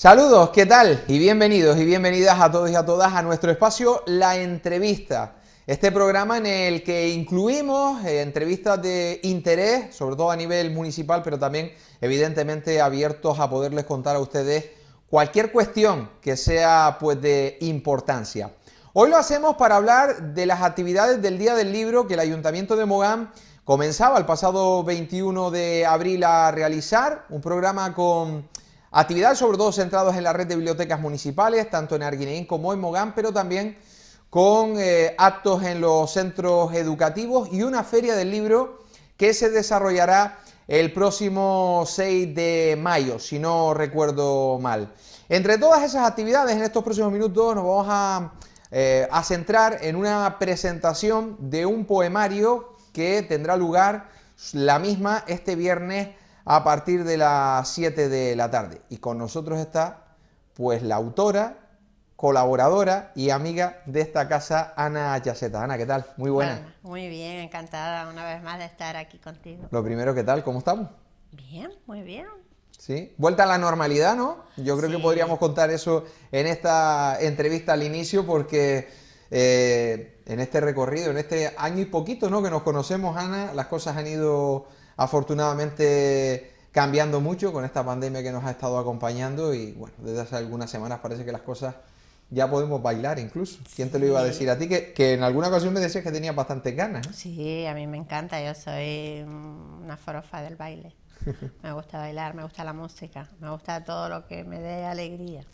Saludos, ¿qué tal? Y bienvenidos y bienvenidas a todos y a todas a nuestro espacio La Entrevista. Este programa en el que incluimos eh, entrevistas de interés, sobre todo a nivel municipal, pero también evidentemente abiertos a poderles contar a ustedes cualquier cuestión que sea pues de importancia. Hoy lo hacemos para hablar de las actividades del Día del Libro que el Ayuntamiento de Mogán comenzaba el pasado 21 de abril a realizar, un programa con Actividad sobre todo centrados en la red de bibliotecas municipales, tanto en Arguineín como en Mogán, pero también con eh, actos en los centros educativos y una feria del libro que se desarrollará el próximo 6 de mayo, si no recuerdo mal. Entre todas esas actividades, en estos próximos minutos nos vamos a eh, centrar en una presentación de un poemario que tendrá lugar la misma este viernes a partir de las 7 de la tarde. Y con nosotros está pues la autora, colaboradora y amiga de esta casa, Ana Chaceta. Ana, ¿qué tal? Muy buena. muy bien, encantada una vez más de estar aquí contigo. Lo primero, ¿qué tal? ¿Cómo estamos? Bien, muy bien. Sí, vuelta a la normalidad, ¿no? Yo creo que podríamos contar eso en esta entrevista al inicio porque eh, en este recorrido, en este año y poquito, ¿no? Que nos conocemos, Ana, las cosas han ido afortunadamente cambiando mucho con esta pandemia que nos ha estado acompañando y bueno, desde hace algunas semanas parece que las cosas ya podemos bailar incluso. ¿Quién te lo iba a decir a ti? Que, en alguna ocasión me decías que tenías bastantes ganas. ¿eh? Sí, a mí me encanta, yo soy una forofa del baile. me gusta bailar, me gusta la música, me gusta todo lo que me dé alegría.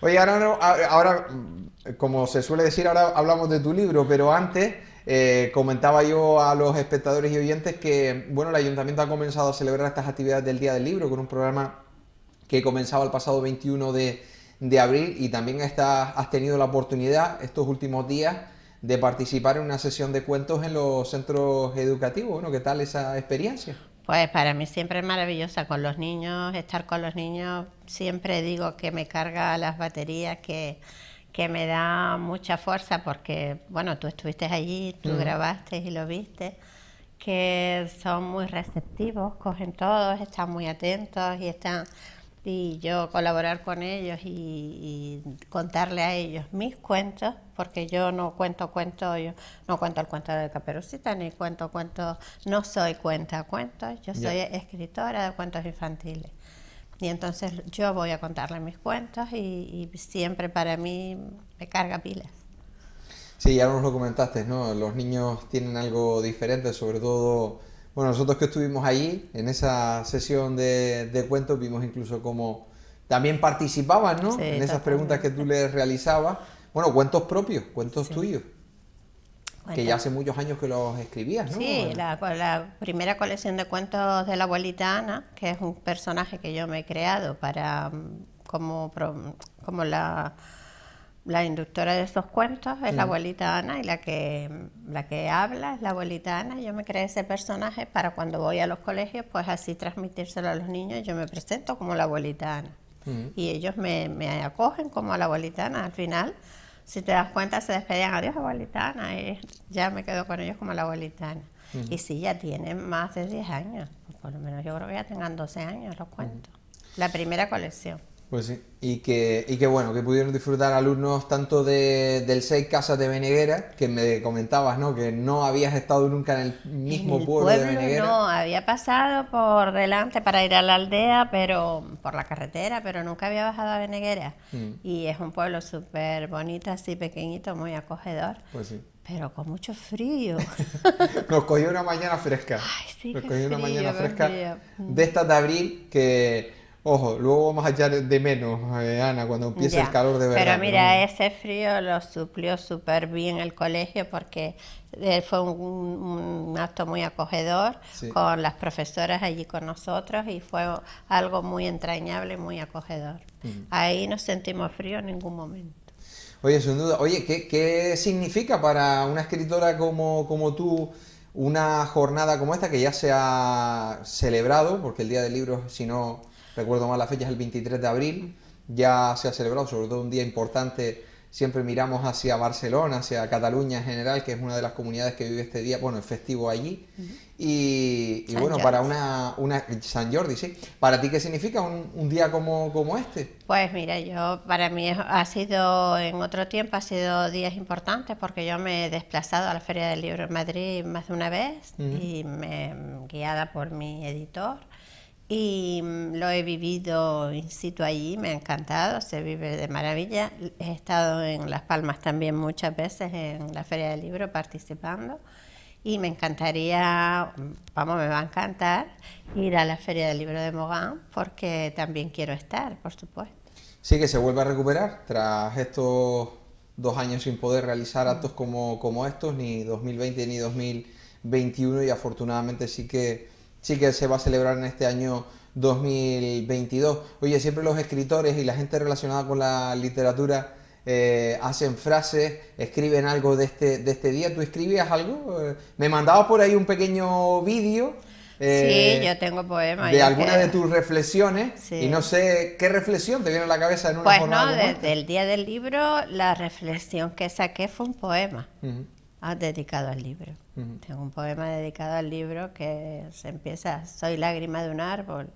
Oye, ahora, ahora mm, como se suele decir, ahora hablamos de tu libro, pero antes eh, comentaba yo a los espectadores y oyentes que, bueno, el ayuntamiento ha comenzado a celebrar estas actividades del Día del Libro con un programa que comenzaba el pasado 21 de, de abril y también has tenido la oportunidad estos últimos días de participar en una sesión de cuentos en los centros educativos. Bueno, ¿qué tal esa experiencia? Pues para mí siempre es maravillosa con los niños, estar con los niños, siempre digo que me carga las baterías, que, me da mucha fuerza porque, bueno, tú estuviste allí, tú mm. grabaste y lo viste, que son muy receptivos, cogen todos, están muy atentos y están y yo colaborar con ellos y, contarle a ellos mis cuentos, porque yo no cuento cuentos, yo no cuento el cuento de Caperucita, ni cuento cuentos, no soy cuenta cuentos, yo soy escritora de cuentos infantiles. Y entonces yo voy a contarle mis cuentos y, siempre para mí me carga pilas. Sí, ya nos lo comentaste, ¿no? Los niños tienen algo diferente, sobre todo bueno, nosotros que estuvimos allí, en esa sesión de, cuentos, vimos incluso cómo también participaban, ¿no? en esas preguntas que tú le realizabas. Bueno, cuentos propios, cuentos tuyos. Que ya hace muchos años que los escribías, ¿no? Sí, la, primera colección de cuentos de la abuelita Ana, que es un personaje que yo me he creado para mm, como, como la la inductora de esos cuentos es la abuelita Ana y la que, la que habla es la abuelita Ana. Yo me creé ese personaje para cuando voy a los colegios, pues así transmitírselo a los niños. Yo me presento como la abuelita Ana y ellos me, acogen como a la abuelita Ana. Al final, si te das cuenta, se despedían, adiós abuelita Ana, y ya me quedo con ellos como la abuelita Ana. Y si ya tienen más de 10 años, por lo menos yo creo que ya tengan 12 años los cuentos. La primera colección. Pues sí, y que, y bueno, que pudieron disfrutar alumnos tanto de, del 6 Casas de Beneguera, que me comentabas, ¿no? Que no habías estado nunca en el mismo pueblo, de Beneguera. No, había pasado por delante para ir a la aldea, pero por la carretera, pero nunca había bajado a Beneguera. Mm. Y es un pueblo súper bonito, así pequeñito, muy acogedor. Pues sí pero con mucho frío. Nos cogió una mañana fresca. Ay, sí, Nos cogió una mañana fresca de estas de abril que Ojo, luego vamos a echar de menos, eh, Ana, cuando empiece el calor de verdad. Pero mira, ese frío lo suplió súper bien el colegio porque eh, fue un, acto muy acogedor con las profesoras allí con nosotros y fue algo muy entrañable, muy acogedor. Mm. Ahí no sentimos frío en ningún momento. Oye, sin duda. Oye, ¿qué, significa para una escritora como, como tú una jornada como esta que ya se ha celebrado, porque el Día del Libro, si no recuerdo mal la fecha, es el 23 de abril, ya se ha celebrado, sobre todo un día importante, siempre miramos hacia Barcelona, hacia Cataluña en general, que es una de las comunidades que vive este día, bueno, el festivo allí. Y, bueno, para una, San Jordi, sí. ¿Para ti qué significa un, día como, como, este? Pues mira, yo para mí ha sido, en otro tiempo ha sido días importantes porque yo me he desplazado a la Feria del Libro en Madrid más de una vez y me guiada por mi editor y mm, lo he vivido in situ allí, me ha encantado, se vive de maravilla. He estado en Las Palmas también muchas veces en la Feria del Libro participando y me encantaría, vamos, me va a encantar ir a la Feria del Libro de Mogán porque también quiero estar, por supuesto. Sí, que se vuelve a recuperar tras estos dos años sin poder realizar actos como, como estos, ni 2020 ni 2021 y afortunadamente sí que sí que se va a celebrar en este año 2022. Oye, siempre los escritores y la gente relacionada con la literatura eh, hacen frases, escriben algo de este, de este día. ¿Tú escribías algo? Eh, me mandabas por ahí un pequeño vídeo. sí, eh, yo tengo poemas. De algunas de tus reflexiones. Y no sé qué reflexión te viene a la cabeza en una Pues no, desde el día del libro, la reflexión que saqué fue un poema. Ha ah, dedicado al libro. Tengo un poema dedicado al libro que se empieza, Soy lágrima de un árbol.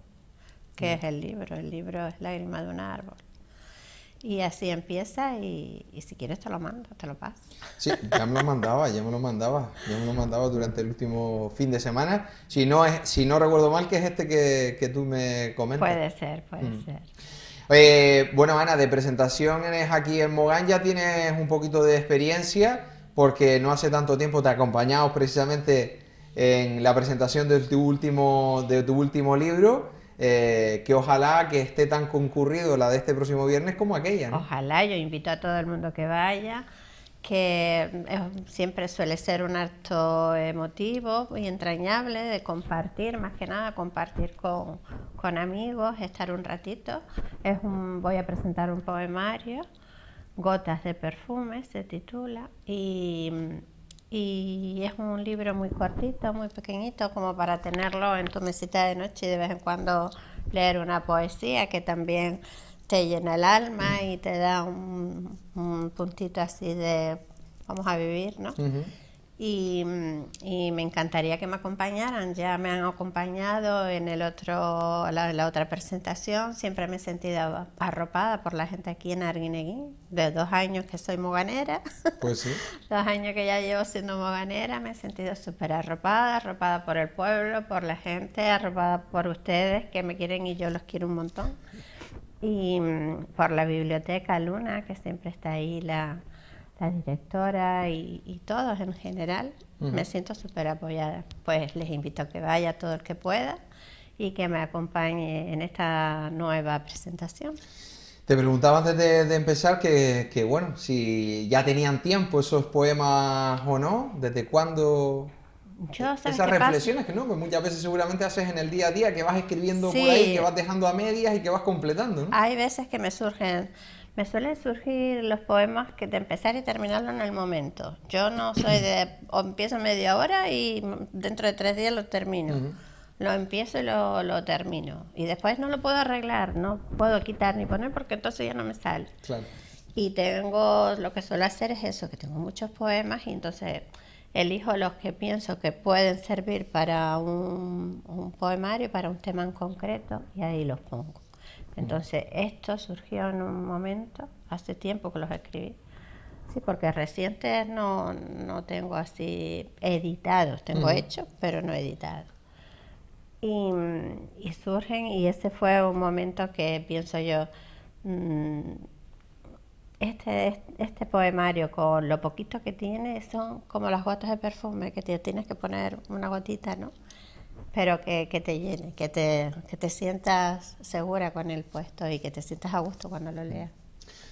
¿Qué es el libro? El libro es lágrima de un árbol. Y así empieza y, si quieres te lo mando, te lo paso. Sí, ya me lo mandaba, ya me lo mandaba, ya me lo mandaba durante el último fin de semana. Si no, es, si no recuerdo mal, que es este que, que tú me comentas. Puede ser, puede ser. Eh, bueno, Ana, de presentación eres aquí en Mogán, ya tienes un poquito de experiencia porque no hace tanto tiempo te acompañamos precisamente en la presentación de tu último, de tu último libro. Eh, que ojalá que esté tan concurrido la de este próximo viernes como aquella. Ojalá, yo invito a todo el mundo que vaya, que eh, siempre suele ser un acto emotivo y entrañable de compartir, más que nada compartir con, con amigos, estar un ratito. Es voy a presentar un poemario Gotas de perfume se titula y, y, es un libro muy cortito, muy pequeñito, como para tenerlo en tu mesita de noche y de vez en cuando leer una poesía que también te llena el alma y te da un, puntito así de vamos a vivir, ¿no? y, me encantaría que me acompañaran. Ya me han acompañado en el otro, la, otra presentación. Siempre me he sentido arropada por la gente aquí en Arguineguín. De dos años que soy moganera, pues sí. dos años que ya llevo siendo moganera, me he sentido súper arropada, arropada por el pueblo, por la gente, arropada por ustedes que me quieren y yo los quiero un montón. Y mm, por la biblioteca Luna, que siempre está ahí la, la directora y, todos en general, me siento súper apoyada. Pues les invito a que vaya todo el que pueda y que me acompañe en esta nueva presentación. Te preguntaba antes de, empezar que, bueno, si ya tenían tiempo esos poemas o no, desde cuándo... Esas reflexiones que no, que muchas veces seguramente haces en el día a día, que vas escribiendo por ahí, que vas dejando a medias y que vas completando. Hay veces que me surgen me suelen surgir los poemas que de empezar y terminarlo en el momento. Yo no soy de, o empiezo media hora y dentro de tres días lo termino. Lo empiezo y lo, termino. Y después no lo puedo arreglar, no puedo quitar ni poner porque entonces ya no me sale. Y tengo, lo que suelo hacer es eso, que tengo muchos poemas y entonces elijo los que pienso que pueden servir para un poemario, para un tema en concreto y ahí los pongo. Entonces, esto surgió en un momento, hace tiempo que los escribí. Sí, porque recientes no, tengo así editados, tengo hecho, hechos, pero no editados. Y, mm, y, surgen, y ese fue un momento que pienso yo, mm, este, este poemario con lo poquito que tiene son como las gotas de perfume, que tienes que poner una gotita, ¿no? pero que, que te llene, que te, que te sientas segura con el puesto y que te sientas a gusto cuando lo leas.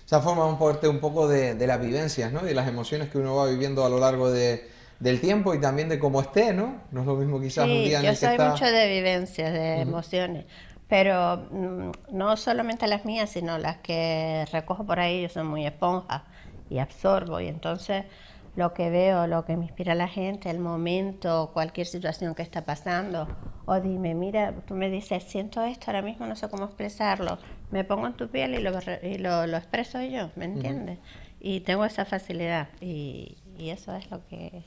Se forma un parte un poco de, de las vivencias ¿no? las emociones que uno va viviendo a lo largo de, del tiempo y también de cómo esté, ¿no? No es lo mismo quizás un día en el que está... yo soy mucho de vivencias, de emociones, pero mm, no solamente las mías, sino las que recojo por ahí, yo soy muy esponja y absorbo y entonces lo que veo, lo que me inspira la gente, el momento, cualquier situación que está pasando. O dime, mira, tú me dices, siento esto ahora mismo, no sé cómo expresarlo. Me pongo en tu piel y lo, expreso yo, ¿me entiendes? Y tengo esa facilidad y, eso es lo que...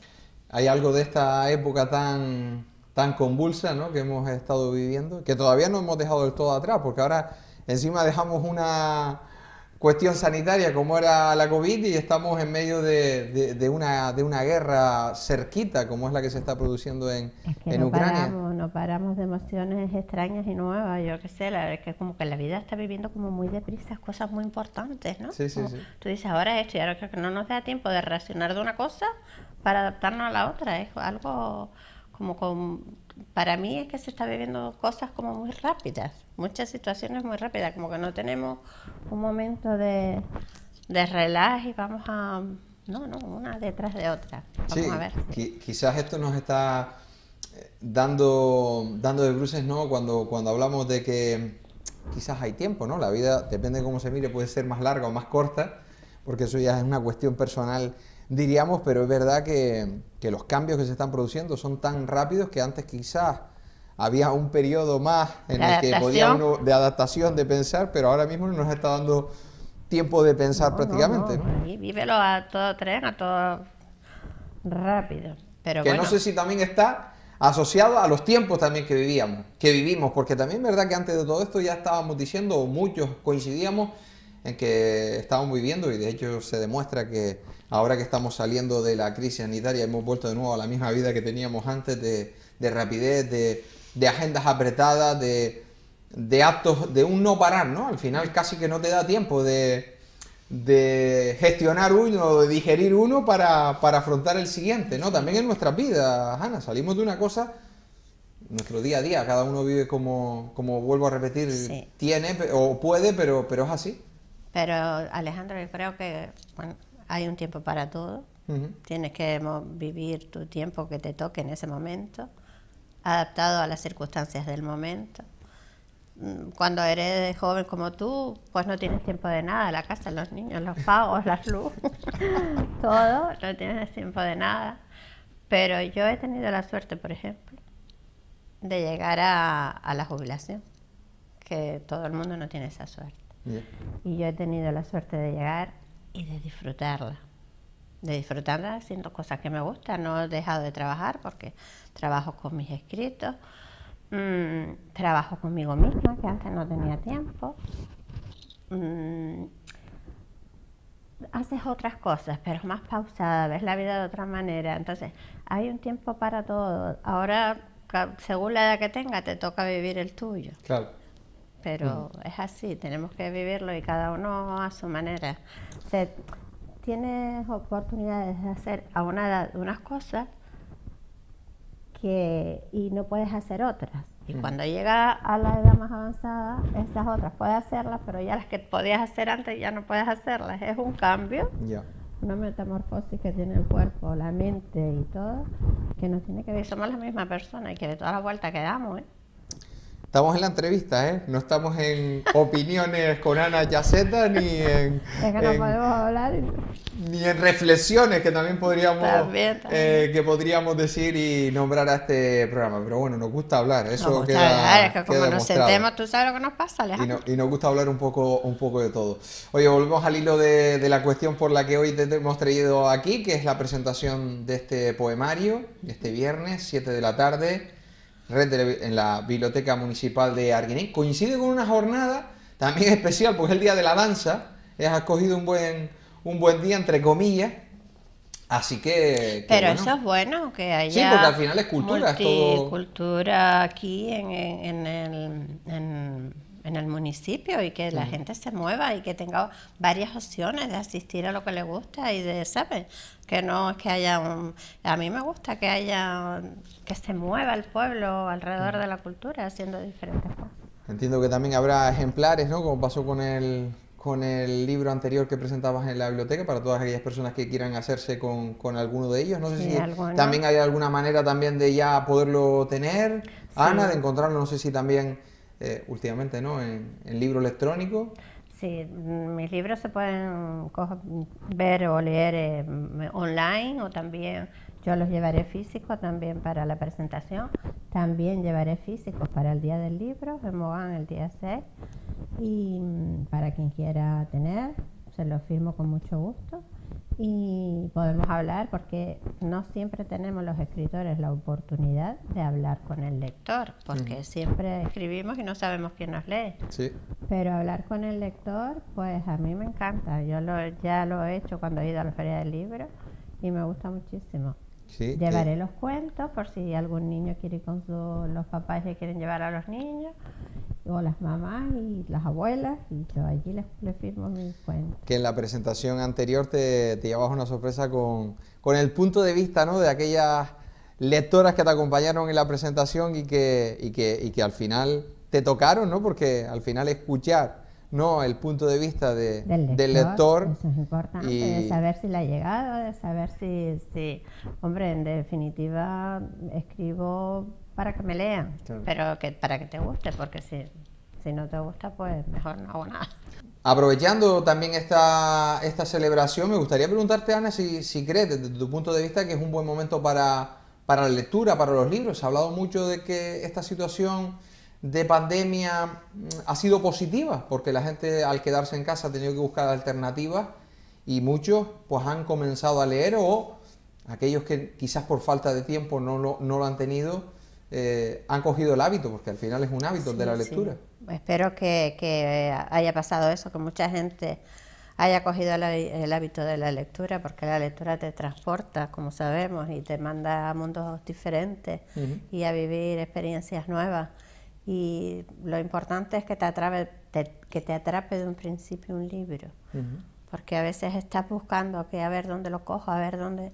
Hay algo de esta época tan tan convulsa ¿no? que hemos estado viviendo, que todavía no hemos dejado del todo atrás, porque ahora encima dejamos una, cuestión sanitaria como era la COVID y estamos en medio de, de, una, de una guerra cerquita como es la que se está produciendo en, en Ucrania. Paramos, no paramos de emociones extrañas y nuevas, yo qué sé, la, que como que la vida está viviendo como muy deprisa cosas muy importantes, ¿no? Sí, sí, sí. Tú dices, ahora esto, y ahora creo que no nos da tiempo de reaccionar de una cosa para adaptarnos a la otra, es algo como con para mí es que se está viviendo cosas como muy rápidas, muchas situaciones muy rápidas, como que no tenemos un momento de, de y vamos a... No, no, una detrás de otra. a ver. quizás esto nos está eh, dando, dando de bruces, ¿no? Cuando, cuando hablamos de que quizás hay tiempo, ¿no? La vida, depende de cómo se mire, puede ser más larga o más corta, porque eso ya es una cuestión personal diríamos, pero es verdad que, los cambios que se están produciendo son tan rápidos que antes quizás había un periodo más en el que podía de adaptación, de pensar, pero ahora mismo no nos está dando tiempo de pensar prácticamente. No, Vívelo a todo tren, a todo rápido. Pero que no sé si también está asociado a los tiempos también que vivíamos, que vivimos, porque también es verdad que antes de todo esto ya estábamos diciendo, o muchos coincidíamos en que estábamos viviendo, y de hecho se demuestra que ahora que estamos saliendo de la crisis sanitaria, hemos vuelto de nuevo a la misma vida que teníamos antes de, rapidez, de, agendas apretadas, de, actos, de un no parar, ¿no? Al final casi que no te da tiempo de, gestionar uno, de digerir uno para, afrontar el siguiente, ¿no? También en nuestras vidas, Ana, salimos de una cosa nuestro día a día, cada uno vive como, como vuelvo a repetir, tiene o puede, pero, pero es así. Pero Alejandro, yo creo que bueno, hay un tiempo para todo. Tienes que vivir tu tiempo que te toque en ese momento, adaptado a las circunstancias del momento. Mm, cuando eres joven como tú, pues no tienes tiempo de nada, la casa, los niños, los pagos, las luz, todo, no tienes tiempo de nada. Pero yo he tenido la suerte, por ejemplo, de llegar a, la jubilación, que todo el mundo no tiene esa suerte. Y yo he tenido la suerte de llegar y de disfrutarla. De disfrutarla haciendo cosas que me gustan. No he dejado de trabajar porque trabajo con mis escritos, mm, trabajo conmigo misma, que antes no tenía tiempo. Mm, haces otras cosas, pero es más pausada, ves la vida de otra manera. Entonces, hay un tiempo para todo. Ahora, según la edad que tenga, te toca vivir el tuyo. Claro pero es así, tenemos que vivirlo y cada uno a su manera. tienes oportunidades de hacer a una edad unas cosas y no puedes hacer otras. Y cuando llega a la edad más avanzada, esas otras puedes hacerlas, pero ya las que podías hacer antes ya no puedes hacerlas. Es un cambio, una metamorfosis que tiene el cuerpo, la mente y todo, que nos tiene que ver. Somos la misma persona y que de todas las vueltas que damos, ¿eh? Estamos en la entrevista, ¿eh? No estamos en opiniones con Ana Yaceta ni en. Ni en reflexiones que también podríamos. Eh, que podríamos decir y nombrar a este programa. Pero bueno, nos gusta hablar. Eso Es que como nos sentemos, tú sabes lo que nos pasa, Y, nos gusta hablar un poco, un poco de todo. Oye, volvemos al hilo de, de la cuestión por la que hoy te hemos traído aquí, que es la presentación de este poemario, este viernes, 7 de la tarde en la Biblioteca Municipal de Arguiné. Coincide con una jornada también especial, porque es el Día de la Danza. es acogido un buen, un buen día, entre comillas. Así que... Pero eso es bueno, que haya... Sí, porque al final es cultura. es todo... aquí en, en el... En en el municipio y que la gente se mueva y que tenga varias opciones de asistir a lo que le gusta y de, saber... Que no es que haya un... A mí me gusta que haya... que se mueva el pueblo alrededor de la cultura haciendo diferentes cosas. Entiendo que también habrá ejemplares, ¿no? Como pasó con el, con el libro anterior que presentabas en la biblioteca para todas aquellas personas que quieran hacerse con, con alguno de ellos. No sé si también hay alguna manera también de ya poderlo tener, Ana, de encontrarlo, no sé si también eh, últimamente, ¿no? En, libro electrónico. Sí, mm, mis libros se pueden ver o leer eh, online o también yo los llevaré físicos también para la presentación. También llevaré físicos para el día del libro, en el día 6. Y mm, para quien quiera tener, se los firmo con mucho gusto y podemos hablar porque no siempre tenemos los escritores la oportunidad de hablar con el lector, porque siempre escribimos y no sabemos quién nos lee. Sí. Pero hablar con el lector, pues a mí me encanta. Yo ya lo he hecho cuando he ido a la feria del libro y me gusta muchísimo. Llevaré los cuentos por si algún niño quiere ir con su, los papás que quieren llevar a los niños o las mamás y las abuelas y yo allí les, firmo mi cuenta. Que en la presentación anterior te, te llevabas una sorpresa con, con, el punto de vista ¿no? de aquellas lectoras que te acompañaron en la presentación y que, y que, y que al final te tocaron, ¿no? porque al final escuchar no el punto de vista del lector, eso es importante, y... de saber si la llegada, de saber si, si, hombre, en definitiva escribo para que me lean, pero que, para que te guste, porque si, si no te gusta, pues mejor no hago nada. Aprovechando también esta, esta celebración, me gustaría preguntarte, Ana, si, si crees desde tu punto de vista que es un buen momento para, la lectura, para los libros. Se ha hablado mucho de que esta situación de pandemia mm, ha sido positiva, porque la gente al quedarse en casa ha tenido que buscar alternativas y muchos pues han comenzado a leer o aquellos que quizás por falta de tiempo no no lo han tenido, eh, han cogido el hábito, porque al final es un hábito de la lectura. Espero que, haya pasado eso, que mucha gente haya cogido el, hábito de la lectura, porque la lectura te transporta, como sabemos, y te manda a mundos diferentes y a vivir experiencias nuevas. Y lo importante es que te atrape, que te atrape de un principio un libro, porque a veces estás buscando que a ver dónde lo cojo, a ver dónde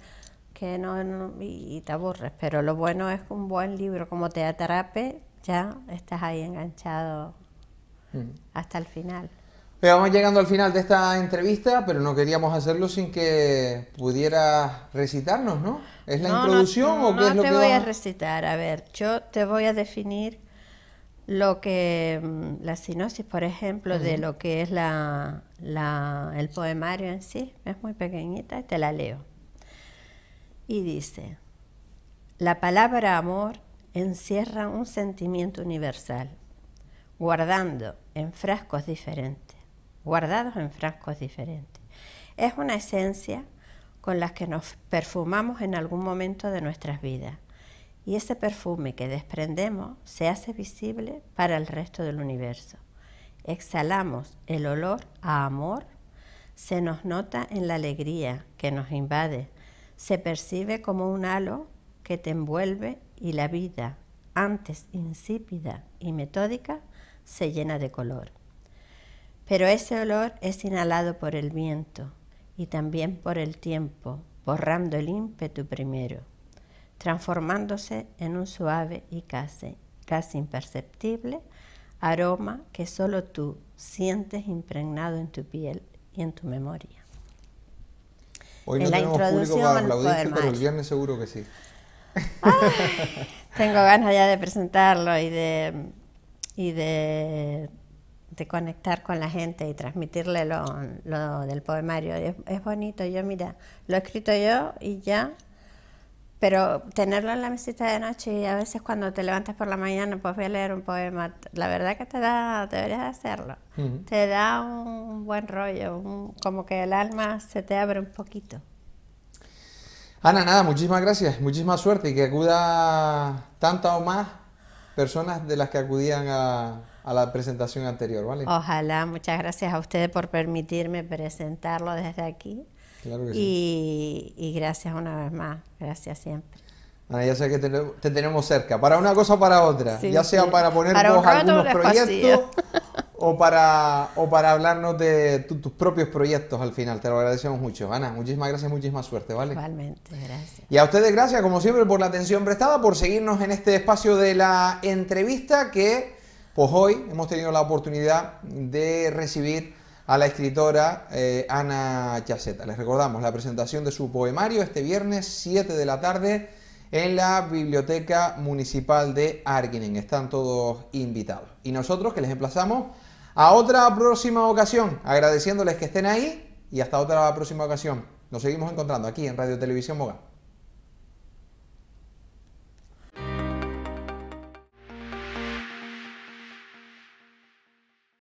no, y te aburres, pero lo bueno es que un buen libro, como te atrape, ya estás ahí enganchado mm. hasta el final. Pero vamos llegando al final de esta entrevista, pero no queríamos hacerlo sin que pudieras recitarnos, ¿no? ¿Es la introducción o qué es lo que.? No te voy a recitar, a ver, yo te voy a definir lo que. Mm, la sinopsis, por ejemplo, de lo que es la, el poemario en sí. Es muy pequeñita y te la leo y dice, la palabra amor encierra un sentimiento universal, guardando en frascos diferentes, guardados en frascos diferentes. Es una esencia con la que nos perfumamos en algún momento de nuestras vidas y ese perfume que desprendemos se hace visible para el resto del universo. Exhalamos el olor a amor, se nos nota en la alegría que nos invade se percibe como un halo que te envuelve y la vida, antes insípida y metódica, se llena de color. Pero ese olor es inhalado por el viento y también por el tiempo, borrando el ímpetu primero, transformándose en un suave y casi, casi imperceptible aroma que solo tú sientes impregnado en tu piel y en tu memoria. Hoy no la tenemos introducción público para aplaudirte, pero el viernes seguro que sí. tengo ganas ya de presentarlo y de y de, de conectar con la gente y transmitirle lo, lo del poemario. Es, es, bonito, yo mira, lo he escrito yo y ya pero tenerlo en la mesita de noche y a veces cuando te levantas por la mañana, pues voy a leer un poema, la verdad que te da, deberías hacerlo. Te da un buen rollo, como que el alma se te abre un poquito. Ana, nada, muchísimas gracias, muchísima suerte y que acuda tanta o más personas de las que acudían a, a la presentación anterior, ¿vale? Ojalá, muchas gracias a ustedes por permitirme presentarlo desde aquí y, gracias una vez más, gracias siempre. Ana, ya sé que te, tenemos cerca, para una cosa o para otra, ya sea para ponernos algunos proyectos o para, o para hablarnos de tus propios proyectos al final. Te lo agradecemos mucho. Ana, muchísimas gracias, muchísima suerte, ¿vale? Igualmente, gracias. Y a ustedes gracias, como siempre, por la atención prestada, por seguirnos en este espacio de la entrevista que, pues hoy hemos tenido la oportunidad de recibir a la escritora eh, Ana Chaceta. Les recordamos la presentación de su poemario este viernes 7 de la tarde en la Biblioteca Municipal de Arguinen. Están todos invitados. Y nosotros que les emplazamos a otra próxima ocasión, agradeciéndoles que estén ahí y hasta otra próxima ocasión. Nos seguimos encontrando aquí en Radio Televisión Mogán.